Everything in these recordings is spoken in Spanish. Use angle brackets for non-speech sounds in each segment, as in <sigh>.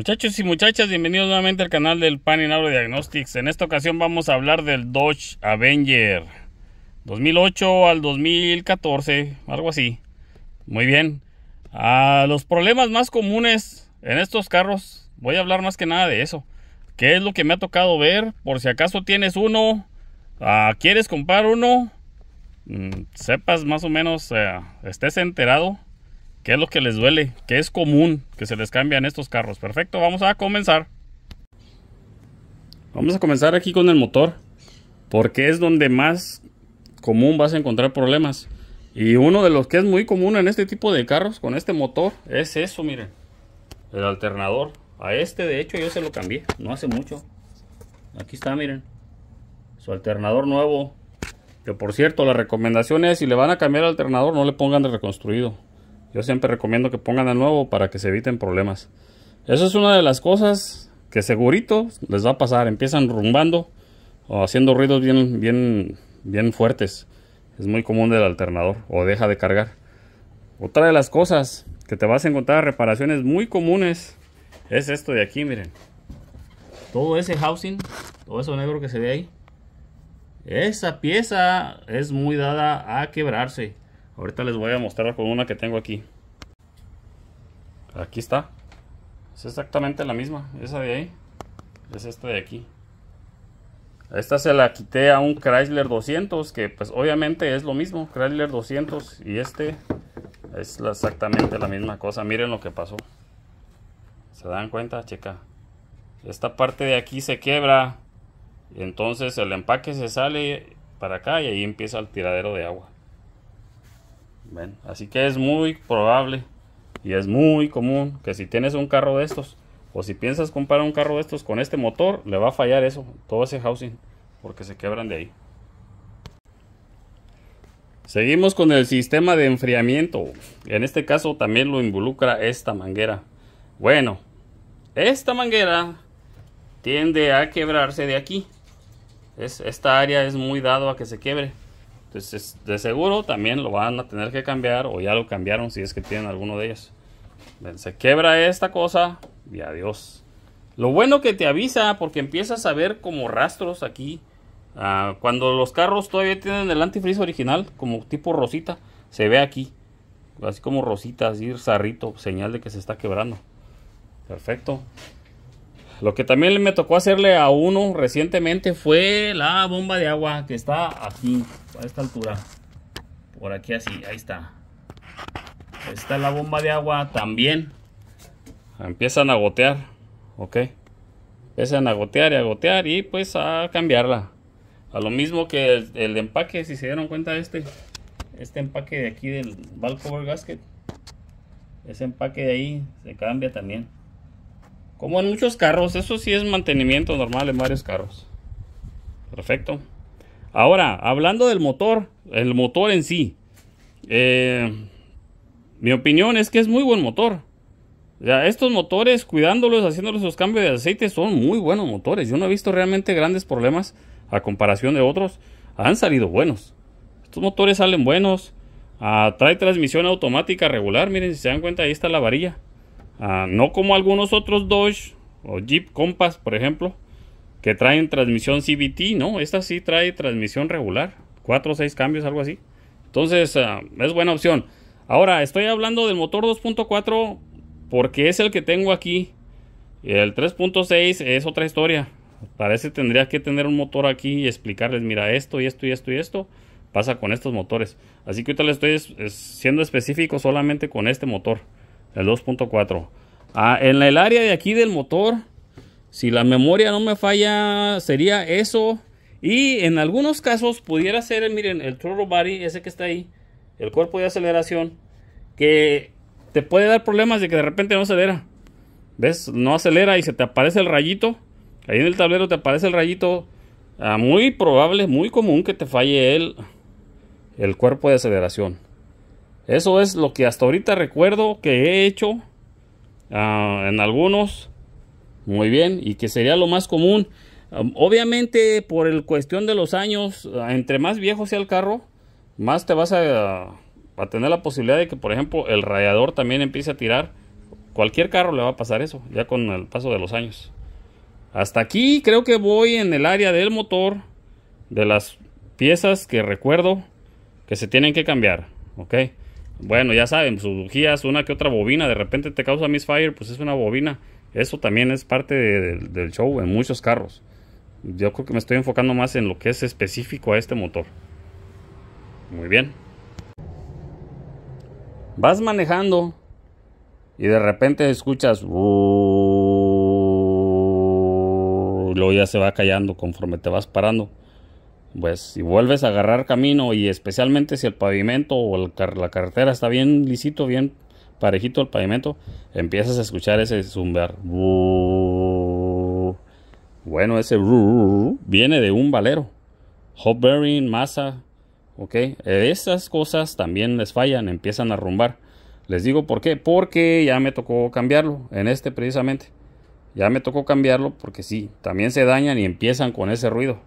Muchachos y muchachas, bienvenidos nuevamente al canal del Pan in Auto Diagnostics. En esta ocasión vamos a hablar del Dodge Avenger 2008 al 2014, algo así. Muy bien. A los problemas más comunes en estos carros, voy a hablar más que nada de eso. ¿Qué es lo que me ha tocado ver? Por si acaso tienes uno, ah, quieres comprar uno, mm, sepas más o menos, eh, estés enterado qué es lo que les duele, que es común que se les cambian estos carros. Perfecto, vamos a comenzar. Vamos a comenzar aquí con el motor, porque es donde más común vas a encontrar problemas. Y uno de los que es muy común en este tipo de carros con este motor es eso, miren. El alternador. A este de hecho yo se lo cambié, no hace mucho. Aquí está, miren. Su alternador nuevo. Que por cierto, la recomendación es si le van a cambiar el alternador no le pongan de reconstruido. Yo siempre recomiendo que pongan de nuevo para que se eviten problemas. Eso es una de las cosas que segurito les va a pasar. Empiezan rumbando o haciendo ruidos bien, bien, bien fuertes. Es muy común del alternador o deja de cargar. Otra de las cosas que te vas a encontrar reparaciones muy comunes es esto de aquí, miren. Todo ese housing, todo eso negro que se ve ahí. Esa pieza es muy dada a quebrarse. Ahorita les voy a mostrar con una que tengo aquí. Aquí está. Es exactamente la misma. Esa de ahí es esta de aquí. Esta se la quité a un Chrysler 200 que pues obviamente es lo mismo. Chrysler 200 y este es exactamente la misma cosa. Miren lo que pasó. ¿Se dan cuenta? Checa. Esta parte de aquí se quiebra. Entonces el empaque se sale para acá y ahí empieza el tiradero de agua. Así que es muy probable y es muy común que si tienes un carro de estos o si piensas comprar un carro de estos con este motor, le va a fallar eso, todo ese housing, porque se quebran de ahí. Seguimos con el sistema de enfriamiento. En este caso también lo involucra esta manguera. Bueno, esta manguera tiende a quebrarse de aquí. Es, esta área es muy dado a que se quiebre. Entonces, de seguro también lo van a tener que cambiar o ya lo cambiaron si es que tienen alguno de ellos. Se quebra esta cosa y adiós. Lo bueno que te avisa porque empiezas a ver como rastros aquí. Ah, cuando los carros todavía tienen el antifrizo original, como tipo rosita, se ve aquí. Así como rosita, así zarrito, señal de que se está quebrando. Perfecto. Lo que también me tocó hacerle a uno recientemente fue la bomba de agua que está aquí, a esta altura. Por aquí así, ahí está. Ahí está la bomba de agua también. Empiezan a gotear, ok. Empiezan a gotear y a gotear y pues a cambiarla. A lo mismo que el, empaque, si se dieron cuenta este. Este empaque de aquí del Valcover Gasket. Ese empaque de ahí se cambia también. Como en muchos carros, eso sí es mantenimiento normal en varios carros. Perfecto. Ahora, hablando del motor, el motor en sí. Eh, mi opinión es que es muy buen motor. estos motores, cuidándolos, haciéndoles los cambios de aceite, son muy buenos motores. Yo no he visto realmente grandes problemas a comparación de otros. Han salido buenos. Estos motores salen buenos. Ah, trae transmisión automática regular. Miren, si se dan cuenta, ahí está la varilla. Ah, no como algunos otros Dodge o Jeep Compass, por ejemplo, que traen transmisión CVT, ¿no? Esta sí trae transmisión regular, 4 o 6 cambios, algo así. Entonces, ah, es buena opción. Ahora, estoy hablando del motor 2.4 porque es el que tengo aquí. El 3.6 es otra historia. Parece tendría que tener un motor aquí y explicarles, mira, esto y esto y esto y esto pasa con estos motores. Así que ahorita les estoy siendo específico solamente con este motor. El 2.4. Ah, en el área de aquí del motor, si la memoria no me falla, sería eso. Y en algunos casos pudiera ser, miren, el throttle body, ese que está ahí, el cuerpo de aceleración, que te puede dar problemas de que de repente no acelera. ¿Ves? No acelera y se te aparece el rayito. Ahí en el tablero te aparece el rayito. Ah, muy probable, muy común que te falle el, el cuerpo de aceleración. Eso es lo que hasta ahorita recuerdo que he hecho ah, en algunos. Muy bien, y que sería lo más común. obviamente, por el cuestión de los años, entre más viejo sea el carro, más te vas a, a, tener la posibilidad de que, por ejemplo, el radiador también empiece a tirar. Cualquier carro le va a pasar eso, ya con el paso de los años. Hasta aquí creo que voy en el área del motor, de las piezas que recuerdo que se tienen que cambiar. ok bueno, ya saben, sus pues, una que otra bobina, de repente te causa misfire, pues es una bobina. Eso también es parte del show en muchos carros. Yo creo que me estoy enfocando más en lo que es específico a este motor. Muy bien. Vas manejando y de repente escuchas... Luego ya se va callando conforme te vas parando pues si vuelves a agarrar camino y especialmente si el pavimento o la carretera está bien lisito, bien parejito el pavimento, empiezas a escuchar ese zumbar. Bueno, ese viene de un valero. Hot bearing, masa, ok. Esas cosas también les fallan, empiezan a rumbar. Les digo por qué, porque ya me tocó cambiarlo, en este precisamente. Ya me tocó cambiarlo porque sí, también se dañan y empiezan con ese ruido.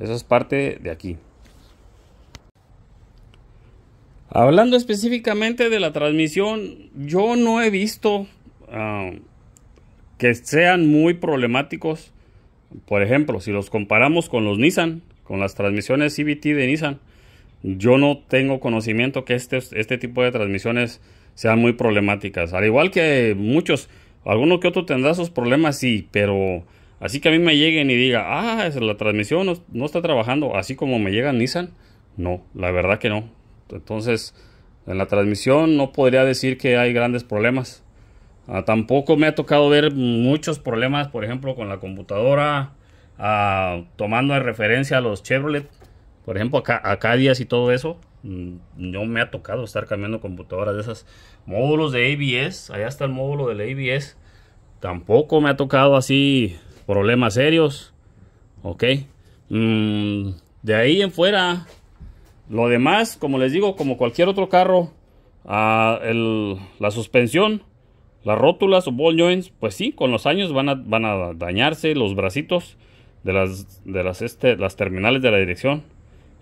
Eso es parte de aquí. Hablando específicamente de la transmisión, yo no he visto ah, que sean muy problemáticos. Por ejemplo, si los comparamos con los Nissan, con las transmisiones CVT de Nissan, yo no tengo conocimiento que este, este tipo de transmisiones sean muy problemáticas. Al igual que muchos, alguno que otro tendrá sus problemas, sí, pero Así que a mí me lleguen y diga, ah, la transmisión no, está trabajando, así como me llega Nissan. No, la verdad que no. Entonces, en la transmisión no podría decir que hay grandes problemas. Ah, tampoco me ha tocado ver muchos problemas, por ejemplo, con la computadora, ah, tomando en referencia a los Chevrolet, por ejemplo, a Acadias y todo eso. Mm, no me ha tocado estar cambiando computadoras de esas. Módulos de ABS, allá está el módulo del ABS. Tampoco me ha tocado así problemas serios. Ok. Mm, de ahí en fuera, lo demás, como les digo, como cualquier otro carro, ah, la suspensión, las rótulas o ball joints, pues sí, con los años van a, dañarse los bracitos de las, este, las terminales de la dirección.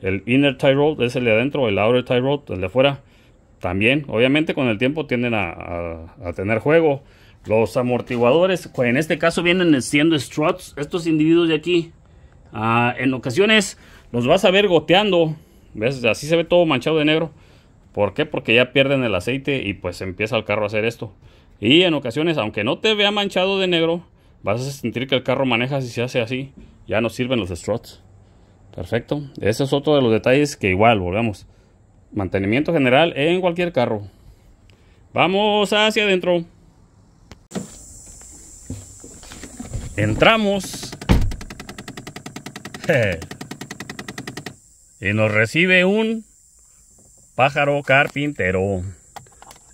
El inner tie rod es el de adentro, el outer tie rod, el de afuera. También, obviamente, con el tiempo tienden a tener juego. Los amortiguadores, pues, en este caso vienen siendo struts, estos individuos de aquí. Ah, en ocasiones los vas a ver goteando, ¿ves? Así se ve todo manchado de negro. ¿Por qué? Porque ya pierden el aceite y pues empieza el carro a hacer esto. Y en ocasiones, aunque no te vea manchado de negro, vas a sentir que el carro maneja si se hace así. Ya no sirven los struts. Perfecto. Ese es otro de los detalles que igual, volvemos. Mantenimiento general en cualquier carro. Vamos hacia adentro. Entramos. y nos recibe un pájaro carpintero.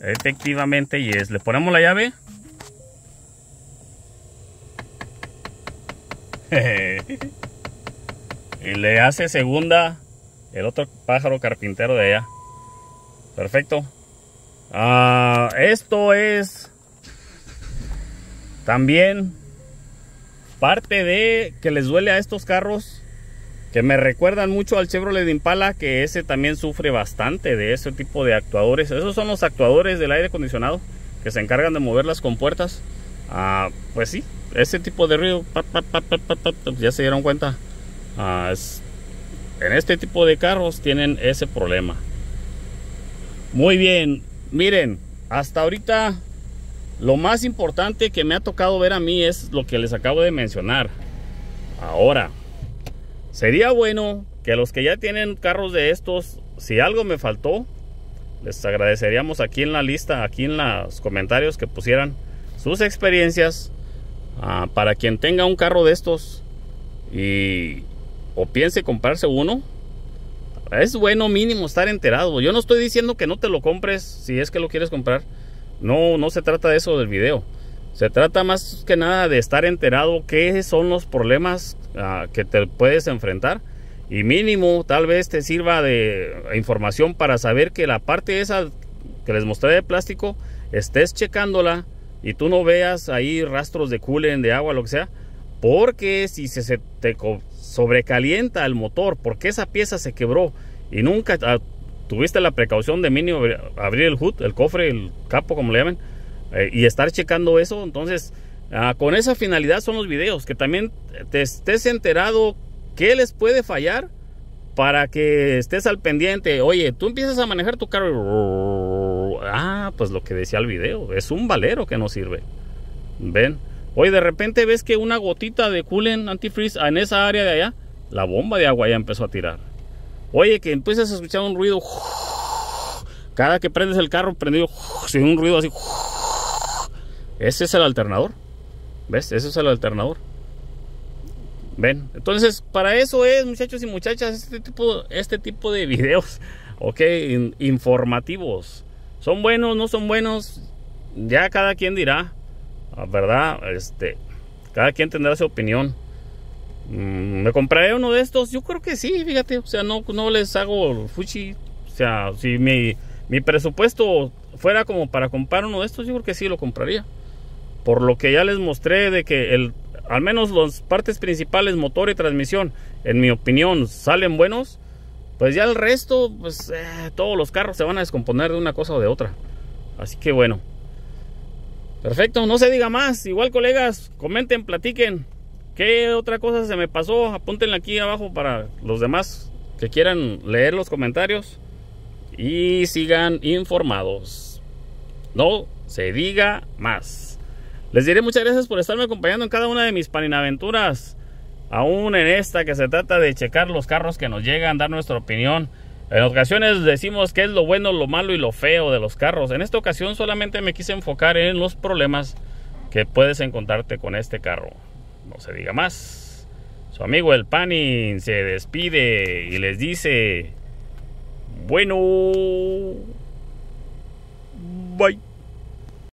Efectivamente, y es. Le ponemos la llave. y le hace segunda el otro pájaro carpintero de allá. Perfecto. Ah, esto es también Parte de que les duele a estos carros, que me recuerdan mucho al Chevrolet Impala, que ese también sufre bastante de ese tipo de actuadores. Esos son los actuadores del aire acondicionado que se encargan de mover las compuertas. Ah, pues sí, ese tipo de ruido, pues ya se dieron cuenta. Ah, en este tipo de carros tienen ese problema. Muy bien, miren, hasta ahorita lo más importante que me ha tocado ver a mí es lo que les acabo de mencionar. Ahora, sería bueno que los que ya tienen carros de estos, si algo me faltó, les agradeceríamos aquí en la lista, aquí en los comentarios que pusieran sus experiencias ah, para quien tenga un carro de estos y o piense comprarse uno. Es bueno mínimo estar enterado. Yo no estoy diciendo que no te lo compres si es que lo quieres comprar no, no se trata de eso del video. Se trata más que nada de estar enterado qué son los problemas ah, que te puedes enfrentar. Y mínimo, tal vez te sirva de información para saber que la parte esa que les mostré de plástico, estés checándola y tú no veas ahí rastros de culen de agua, lo que sea. Porque si se, se te sobrecalienta el motor, porque esa pieza se quebró y nunca ah, tuviste la precaución de mínimo abrir el hood, el cofre, el capo, como le llamen, eh, y estar checando eso. Entonces, ah, con esa finalidad son los videos, que también te estés enterado qué les puede fallar para que estés al pendiente. Oye, tú empiezas a manejar tu carro <laughs> Ah, pues lo que decía el video, es un valero que no sirve. ¿Ven? Oye, de repente ves que una gotita de coolant antifreeze en esa área de allá, la bomba de agua ya empezó a tirar. Oye, que empiezas a escuchar un ruido. Cada que prendes el carro prendido, se un ruido así. Ese es el alternador. ¿Ves? Ese es el alternador. ¿Ven? Entonces, para eso es, muchachos y muchachas, este tipo, este tipo de videos, <laughs> ¿ok? informativos. ¿Son buenos? ¿No son buenos? Ya cada quien dirá, ah, ¿verdad? Este, cada quien tendrá su opinión. Mm, ¿Me compraré uno de estos? Yo creo que sí, fíjate. O sea, no, no les hago fuchi. O sea, si mi, presupuesto fuera como para comprar uno de estos, yo creo que sí lo compraría. Por lo que ya les mostré de que el, al menos las partes principales, motor y transmisión, en mi opinión, salen buenos. Pues ya el resto, pues eh, todos los carros se van a descomponer de una cosa o de otra. Así que bueno. Perfecto, no se diga más. Igual colegas, comenten, platiquen. ¿Qué otra cosa se me pasó? Apúntenla aquí abajo para los demás que quieran leer los comentarios y sigan informados. No se diga más. Les diré muchas gracias por estarme acompañando en cada una de mis paninaventuras. Aún en esta que se trata de checar los carros que nos llegan, dar nuestra opinión. En ocasiones decimos qué es lo bueno, lo malo y lo feo de los carros. En esta ocasión solamente me quise enfocar en los problemas que puedes encontrarte con este carro se diga más. Su amigo el Panin se despide y les dice, bueno, bye.